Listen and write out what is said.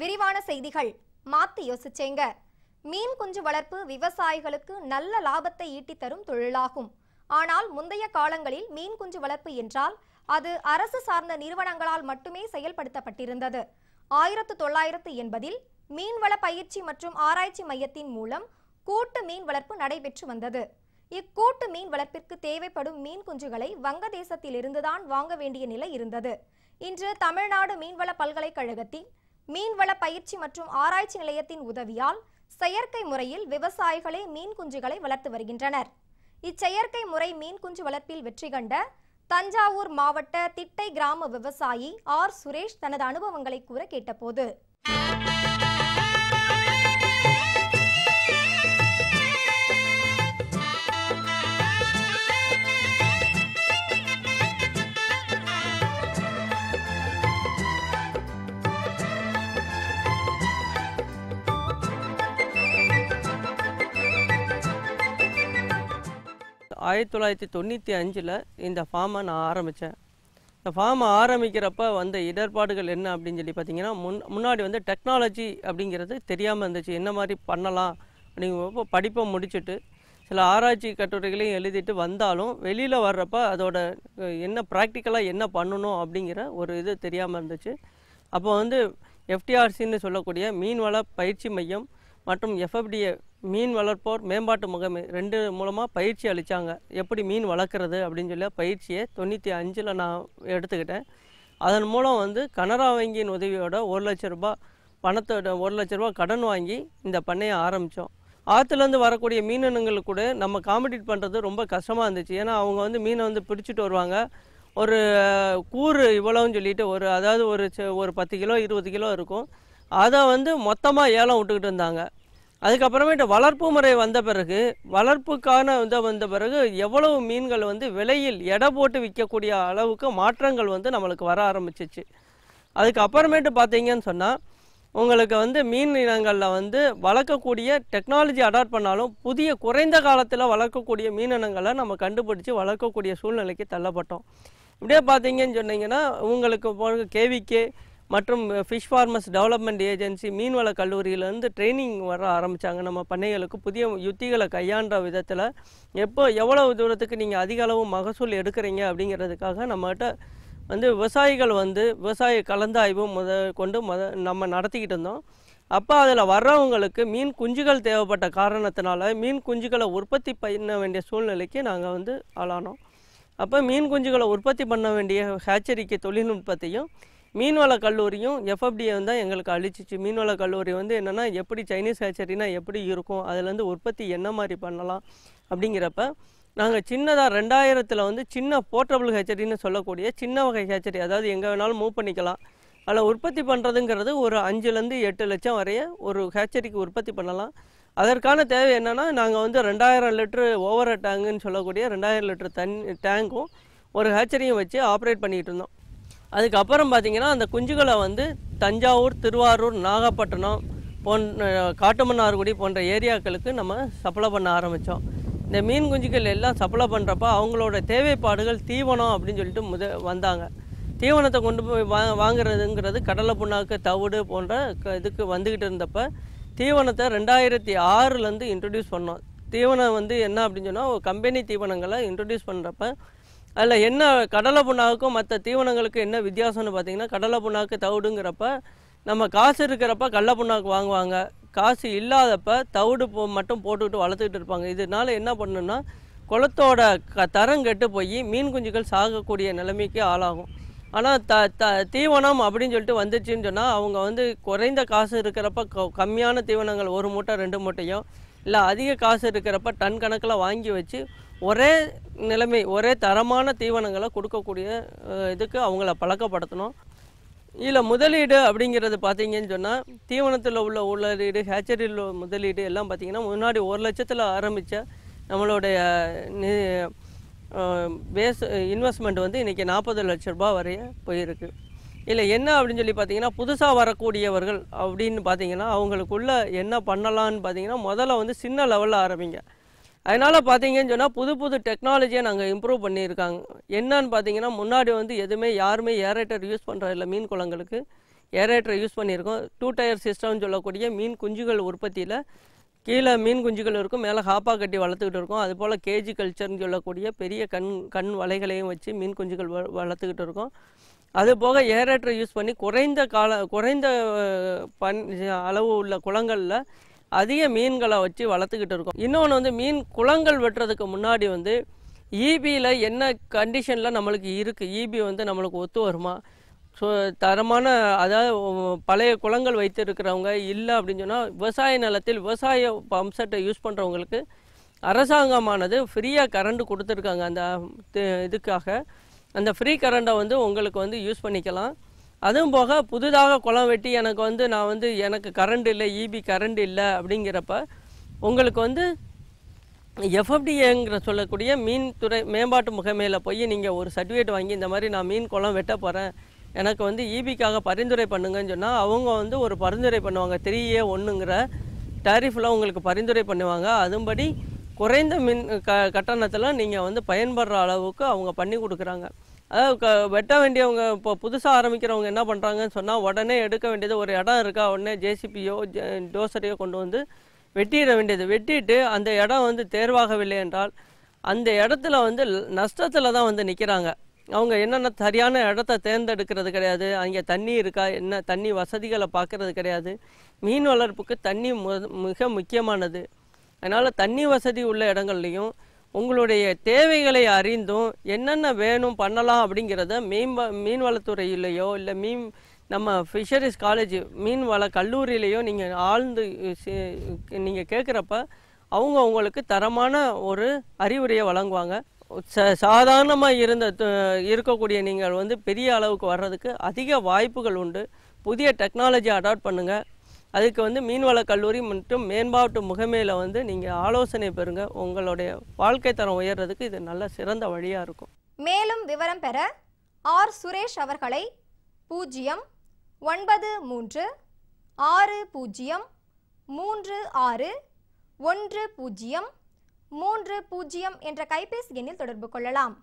விரிவான செய்திகள் மாத்தி யோசிச்சேங்க மீன் குஞ்சு வளர்ப்பு விவசாயிகளுக்கு நல்ல லாபத்தை ஈட்டி தரும் தொழிலாகும் ஆனால் முந்தைய காலங்களில் மீன் குஞ்சு வளர்ப்பு என்றால் அது அரசு சார்ந்த நிறுவனங்களால் மட்டுமே செயல்படுத்தப்பட்டிருந்தது ஆயிரத்து தொள்ளாயிரத்து எண்பதில் மீன்வள பயிற்சி மற்றும் ஆராய்ச்சி மையத்தின் மூலம் கூட்டு மீன் வளர்ப்பு நடைபெற்று வந்தது இக்கூட்டு மீன் வளர்ப்பிற்கு தேவைப்படும் மீன் குஞ்சுகளை வங்கதேசத்திலிருந்துதான் வாங்க வேண்டிய நிலை இருந்தது இன்று தமிழ்நாடு மீன்வள பல்கலைக்கழகத்தின் மீன்வள பயிற்சி மற்றும் ஆராய்ச்சி நிலையத்தின் உதவியால் செயற்கை முறையில் விவசாயிகளே மீன் குஞ்சுகளை வளர்த்து வருகின்றனர் இச்செயற்கை முறை மீன் குஞ்சு வளர்ப்பில் வெற்றி கண்ட தஞ்சாவூர் மாவட்ட திட்டை கிராம விவசாயி ஆர் சுரேஷ் தனது அனுபவங்களை கூற கேட்டபோது ஆயிரத்தி தொள்ளாயிரத்தி தொண்ணூற்றி அஞ்சில் இந்த ஃபார்மை நான் ஆரம்பித்தேன் இந்த ஃபார்மை ஆரம்பிக்கிறப்ப வந்த இடர்பாடுகள் என்ன அப்படின்னு சொல்லி பார்த்தீங்கன்னா முன் முன்னாடி வந்து டெக்னாலஜி அப்படிங்கிறது தெரியாமல் இருந்துச்சு என்ன மாதிரி பண்ணலாம் அப்படிங்கிறப்போ படிப்பை முடிச்சுட்டு சில ஆராய்ச்சி கட்டுரைகளையும் எழுதிட்டு வந்தாலும் வெளியில் வர்றப்ப அதோட என்ன ப்ராக்டிக்கலாக என்ன பண்ணணும் அப்படிங்கிற ஒரு இது தெரியாமல் இருந்துச்சு அப்போ வந்து எஃப்டிஆர்சின்னு சொல்லக்கூடிய மீன்வள பயிற்சி மையம் மற்றும் எஃப்எஃப்டிஏ மீன் வளர்ப்போர் மேம்பாட்டு முகமை ரெண்டு மூலமாக பயிற்சி அளித்தாங்க எப்படி மீன் வளர்க்குறது அப்படின்னு சொல்லி பயிற்சியை தொண்ணூற்றி அஞ்சில் நான் எடுத்துக்கிட்டேன் அதன் மூலம் வந்து கனரா வங்கியின் உதவியோட ஒரு லட்ச ரூபா பணத்தோட ஒரு லட்ச ரூபா கடன் வாங்கி இந்த பண்ணையை ஆரம்பித்தோம் ஆற்றுலேருந்து வரக்கூடிய மீனினங்களுக்கு கூட நம்ம காம்படிட் பண்ணுறது ரொம்ப கஷ்டமாக இருந்துச்சு ஏன்னா அவங்க வந்து மீனை வந்து பிடிச்சிட்டு வருவாங்க ஒரு கூறு இவ்வளோன்னு சொல்லிட்டு ஒரு அதாவது ஒரு ஒரு பத்து கிலோ இருபது கிலோ இருக்கும் அதை வந்து மொத்தமாக ஏலம் விட்டுக்கிட்டு இருந்தாங்க அதுக்கப்புறமேட்டு வளர்ப்பு முறை வந்த பிறகு வளர்ப்புக்கான இதை வந்த பிறகு எவ்வளவு மீன்கள் வந்து விலையில் எடை போட்டு விற்கக்கூடிய அளவுக்கு மாற்றங்கள் வந்து நம்மளுக்கு வர ஆரம்பிச்சிச்சு அதுக்கப்புறமேட்டு பார்த்தீங்கன்னு சொன்னால் உங்களுக்கு வந்து மீன் இனங்களில் வந்து வளர்க்கக்கூடிய டெக்னாலஜி அடாப்ட் பண்ணாலும் புதிய குறைந்த காலத்தில் வளர்க்கக்கூடிய மீன் இனங்களை நம்ம கண்டுபிடிச்சி வளர்க்கக்கூடிய சூழ்நிலைக்கு தள்ளப்பட்டோம் இப்படியே பார்த்தீங்கன்னு சொன்னீங்கன்னா உங்களுக்கு கேவிக்கே மற்றும் ஃபிஷ் ஃபார்மர்ஸ் டெவலப்மெண்ட் ஏஜென்சி மீன்வள கல்லூரியிலேருந்து ட்ரைனிங் வர ஆரம்பித்தாங்க நம்ம பண்ணைகளுக்கு புதிய யுத்திகளை கையாண்ட விதத்தில் எப்போ எவ்வளவு தூரத்துக்கு நீங்கள் அதிக அளவு மகசூல் எடுக்கிறீங்க அப்படிங்கிறதுக்காக நம்மகிட்ட வந்து விவசாயிகள் வந்து விவசாய கலந்தாய்வு முத கொண்டு முத நம்ம நடத்திக்கிட்டு இருந்தோம் அப்போ அதில் வர்றவங்களுக்கு மீன் குஞ்சுகள் தேவைப்பட்ட காரணத்தினால மீன் குஞ்சுகளை உற்பத்தி பண்ண வேண்டிய சூழ்நிலைக்கு நாங்கள் வந்து ஆளானோம் அப்போ மீன் குஞ்சுகளை உற்பத்தி பண்ண வேண்டிய ஹேச்சரிக்கை தொழில்நுட்பத்தையும் மீன்வள கல்லூரியும் எஃப்எஃப்டியை வந்து எங்களுக்கு அழிச்சிச்சு மீன்வள கல்லூரி வந்து என்னென்னா எப்படி சைனீஸ் ஹேச்சரினா எப்படி இருக்கும் அதுலேருந்து உற்பத்தி என்ன மாதிரி பண்ணலாம் அப்படிங்கிறப்ப நாங்கள் சின்னதாக ரெண்டாயிரத்தில் வந்து சின்ன போர்ட்டபிள் ஹேச்சரின்னு சொல்லக்கூடிய சின்ன வகை ஹேச்சரி அதாவது எங்கே வேணாலும் மூவ் பண்ணிக்கலாம் அதில் உற்பத்தி பண்ணுறதுங்கிறது ஒரு அஞ்சுலேருந்து எட்டு லட்சம் வரைய ஒரு ஹேச்சரிக்கு உற்பத்தி பண்ணலாம் அதற்கான தேவை என்னென்னா நாங்கள் வந்து ரெண்டாயிரம் லிட்ரு ஓவர டேங்குன்னு சொல்லக்கூடிய ரெண்டாயிரம் லிட்ரு தண்ணி டேங்கும் ஒரு ஹேச்சரியும் வச்சு ஆப்ரேட் பண்ணிகிட்டு இருந்தோம் அதுக்கப்புறம் பார்த்திங்கன்னா அந்த குஞ்சுகளை வந்து தஞ்சாவூர் திருவாரூர் நாகப்பட்டினம் போன் காட்டுமன்னார்குடி போன்ற ஏரியாக்களுக்கு நம்ம சப்ளை பண்ண ஆரம்பித்தோம் இந்த மீன் குஞ்சுகள் எல்லாம் சப்ளை பண்ணுறப்ப அவங்களோட தேவைப்பாடுகள் தீவனம் அப்படின்னு சொல்லிட்டு முத வந்தாங்க தீவனத்தை கொண்டு போய் வா வாங்குறதுங்கிறது கடலை புண்ணாக்கு தவிடு போன்ற க இதுக்கு வந்துக்கிட்டு இருந்தப்ப தீவனத்தை ரெண்டாயிரத்தி ஆறுலேருந்து இன்ட்ரடியூஸ் பண்ணோம் தீவனம் வந்து என்ன அப்படின்னு சொன்னால் கம்பெனி தீவனங்களை இன்ட்ரடியூஸ் பண்ணுறப்ப அதில் என்ன கடலை புண்ணாக்கும் மற்ற தீவனங்களுக்கு என்ன வித்தியாசம்னு பார்த்தீங்கன்னா கடலை புண்ணாக்கு தவிடுங்கிறப்ப நம்ம காசு இருக்கிறப்ப கடலை புண்ணாக்கு வாங்குவாங்க காசு இல்லாதப்ப தவிடு போ மட்டும் போட்டுக்கிட்டு வளர்த்துக்கிட்டு இருப்பாங்க இதனால என்ன பண்ணுன்னா குளத்தோட க தரம் கெட்டு போய் மீன் குஞ்சுகள் சாகக்கூடிய நிலைமைக்கு ஆளாகும் ஆனால் த த தீவனம் அப்படின்னு சொல்லிட்டு வந்துச்சுன்னு சொன்னால் அவங்க வந்து குறைந்த காசு இருக்கிறப்ப கம்மியான தீவனங்கள் ஒரு மூட்டை ரெண்டு மூட்டையும் இல்லை அதிக காசு இருக்கிறப்ப டன் கணக்கில் வாங்கி வச்சு ஒரே நிலைமை ஒரே தரமான தீவனங்களை கொடுக்கக்கூடிய இதுக்கு அவங்கள பழக்கப்படுத்தணும் இதில் முதலீடு அப்படிங்கிறது பார்த்தீங்கன்னு சொன்னால் தீவனத்தில் உள்ள உள்ளீடு ஹேச்சரியில் முதலீடு எல்லாம் பார்த்திங்கன்னா முன்னாடி ஒரு லட்சத்தில் ஆரம்பித்த நம்மளுடைய பேஸ் இன்வெஸ்ட்மெண்ட் வந்து இன்றைக்கி நாற்பது லட்ச ரூபா வரைய போயிருக்கு இல்லை என்ன அப்படின்னு சொல்லி பார்த்தீங்கன்னா புதுசாக வரக்கூடியவர்கள் அப்படின்னு பார்த்தீங்கன்னா அவங்களுக்குள்ள என்ன பண்ணலான்னு பார்த்தீங்கன்னா முதல்ல வந்து சின்ன லெவலில் ஆரம்பிங்க அதனால் பார்த்தீங்கன்னு சொன்னால் புது புது டெக்னாலஜியை நாங்கள் இம்ப்ரூவ் பண்ணியிருக்காங்க என்னன்னு பார்த்தீங்கன்னா முன்னாடி வந்து எதுவுமே யாருமே ஏரேட்டர் யூஸ் பண்ணுறதில்ல மீன் குளங்களுக்கு ஏரேட்டரை யூஸ் பண்ணியிருக்கோம் டூ டயர் சிஸ்டம்னு சொல்லக்கூடிய மீன் குஞ்சுகள் உற்பத்தியில் கீழே மீன் குஞ்சுகள் இருக்கும் மேலே ஹாப்பா கட்டி வளர்த்துக்கிட்டு இருக்கோம் அதுபோல் கேஜி கல்ச்சர்னு சொல்லக்கூடிய பெரிய கண் கண் வலைகளையும் வச்சு மீன் குஞ்சுகள் வளர்த்துக்கிட்டு இருக்கோம் அது போக யூஸ் பண்ணி குறைந்த கால குறைந்த பன் அளவு உள்ள குளங்களில் அதிக மீன்களை வச்சு வளர்த்துக்கிட்டு இருக்கோம் இன்னொன்று வந்து மீன் குளங்கள் வெட்டுறதுக்கு முன்னாடி வந்து ஈபியில் e என்ன கண்டிஷனில் நம்மளுக்கு இருக்குது ஈபி e வந்து நம்மளுக்கு ஒத்து வருமா ஸோ தரமான அதாவது பழைய குளங்கள் வைத்து இருக்கிறவங்க இல்லை அப்படின்னு சொன்னால் விவசாய நிலத்தில் விவசாய பம்ப்செட்டை யூஸ் பண்ணுறவங்களுக்கு அரசாங்கமானது ஃப்ரீயாக கரண்ட் கொடுத்துருக்காங்க அந்த இதுக்காக அந்த ஃப்ரீ கரண்டை வந்து உங்களுக்கு வந்து யூஸ் பண்ணிக்கலாம் அதுவும் போக புதிதாக குளம் வெட்டி எனக்கு வந்து நான் வந்து எனக்கு கரண்ட் இல்லை ஈபி e கரண்ட் இல்லை அப்படிங்கிறப்ப உங்களுக்கு வந்து எஃப்எஃப்டிஏங்கிற சொல்லக்கூடிய மீன்துறை மேம்பாட்டு முகமையில் போய் நீங்கள் ஒரு சர்டிஃபிகேட் வாங்கி இந்த மாதிரி நான் மீன் குளம் வெட்ட போகிறேன் எனக்கு வந்து ஈபிக்காக e பரிந்துரை பண்ணுங்கன்னு சொன்னால் அவங்க வந்து ஒரு பரிந்துரை பண்ணுவாங்க த்ரீ ஒன்றுங்கிற டேரிஃபில் உங்களுக்கு பரிந்துரை பண்ணுவாங்க அதுபடி குறைந்த மின் க கட்டணத்தில் நீங்கள் வந்து பயன்படுற அளவுக்கு அவங்க பண்ணி கொடுக்குறாங்க அதாவது வெட்ட வேண்டியவங்க இப்போ புதுசாக ஆரம்பிக்கிறவங்க என்ன பண்ணுறாங்கன்னு சொன்னால் உடனே எடுக்க வேண்டியது ஒரு இடம் இருக்கா உடனே ஜேசிபியோ டோசரையோ கொண்டு வந்து வெட்டிட வேண்டியது வெட்டிட்டு அந்த இடம் வந்து தேர்வாகவில்லை என்றால் அந்த இடத்துல வந்து நஷ்டத்தில் தான் வந்து நிற்கிறாங்க அவங்க என்னென்ன சரியான இடத்த தேர்ந்தெடுக்கிறது கிடையாது அங்கே தண்ணி இருக்கா என்ன தண்ணி வசதிகளை பார்க்கறது கிடையாது மீன் வளர்ப்புக்கு தண்ணி மிக முக்கியமானது அதனால் தண்ணி வசதி உள்ள இடங்கள்லையும் உங்களுடைய தேவைகளை அறிந்தும் என்னென்ன வேணும் பண்ணலாம் அப்படிங்கிறத மீன் மீன்வளத்துறையிலையோ இல்லை மீன் நம்ம ஃபிஷரிஸ் காலேஜ் மீன் வள கல்லூரியிலையோ நீங்கள் ஆழ்ந்து நீங்கள் கேட்குறப்ப அவங்க உங்களுக்கு தரமான ஒரு அறிவுரையை வழங்குவாங்க ச சாதாரணமாக இருந்த இருக்கக்கூடிய நீங்கள் வந்து பெரிய அளவுக்கு வர்றதுக்கு அதிக வாய்ப்புகள் உண்டு புதிய டெக்னாலஜி அடாப்ட் பண்ணுங்கள் அதுக்கு வந்து மீன்வள கல்லூரி மற்றும் மேம்பாட்டு முகமையில் வந்து நீங்கள் ஆலோசனை பெறுங்க உங்களுடைய வாழ்க்கை தரம் உயர்றதுக்கு இது நல்ல சிறந்த வழியாக இருக்கும் மேலும் விவரம் பெற ஆர் சுரேஷ் அவர்களை பூஜ்ஜியம் ஒன்பது மூன்று ஆறு பூஜ்ஜியம் மூன்று ஆறு ஒன்று பூஜ்ஜியம் மூன்று பூஜ்ஜியம் என்ற கைபேசி எண்ணில் தொடர்பு கொள்ளலாம்